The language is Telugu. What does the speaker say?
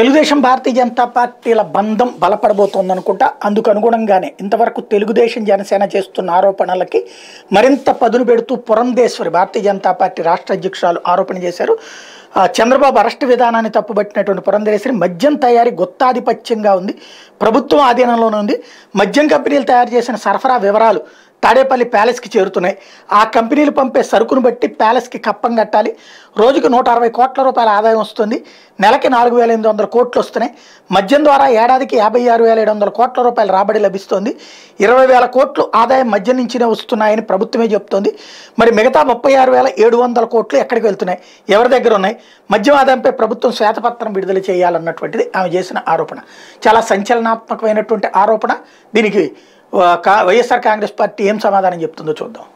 తెలుగుదేశం భారతీయ జనతా పార్టీల బంధం బలపడబోతోందనుకుంటా అందుకు అనుగుణంగానే ఇంతవరకు తెలుగుదేశం జనసేన చేస్తున్న ఆరోపణలకి మరింత పదును పెడుతూ పురంధేశ్వరి భారతీయ జనతా పార్టీ రాష్ట్ర అధ్యక్షురాలు ఆరోపణ చేశారు చంద్రబాబు అరెస్ట్ విధానాన్ని తప్పుబట్టినటువంటి పురంధరేశ్వరి మద్యం తయారీ గుత్తాధిపత్యంగా ఉంది ప్రభుత్వం ఆధీనంలోనే ఉంది మద్యం కంపెనీలు తయారు చేసిన సరఫరా వివరాలు తాడేపల్లి ప్యాలెస్కి చేరుతున్నాయి ఆ కంపెనీలు పంపే సరుకును బట్టి ప్యాలెస్కి కప్పం కట్టాలి రోజుకు నూట అరవై కోట్ల రూపాయల ఆదాయం వస్తుంది నెలకి నాలుగు వేల ఎనిమిది వందల కోట్లు వస్తున్నాయి మద్యం ద్వారా ఏడాదికి యాభై ఆరు వేల ఏడు వందల కోట్ల రూపాయల రాబడి లభిస్తుంది ఇరవై వేల కోట్లు ఆదాయం మద్యం నుంచినే వస్తున్నాయని ప్రభుత్వమే చెప్తోంది మరి మిగతా ముప్పై ఆరు వేల ఏడు వందల కోట్లు ఎక్కడికి వెళ్తున్నాయి ఎవరి దగ్గర ఉన్నాయి మద్యం ఆదాయంపై ప్రభుత్వం శ్వేతపత్రం విడుదల చేయాలన్నటువంటిది ఆమె చేసిన ఆరోపణ చాలా సంచలనాత్మకమైనటువంటి ఆరోపణ దీనికి వైఎస్ఆర్ కాంగ్రెస్ పార్టీ ఏం సమాధానం చెప్తుందో చూద్దాం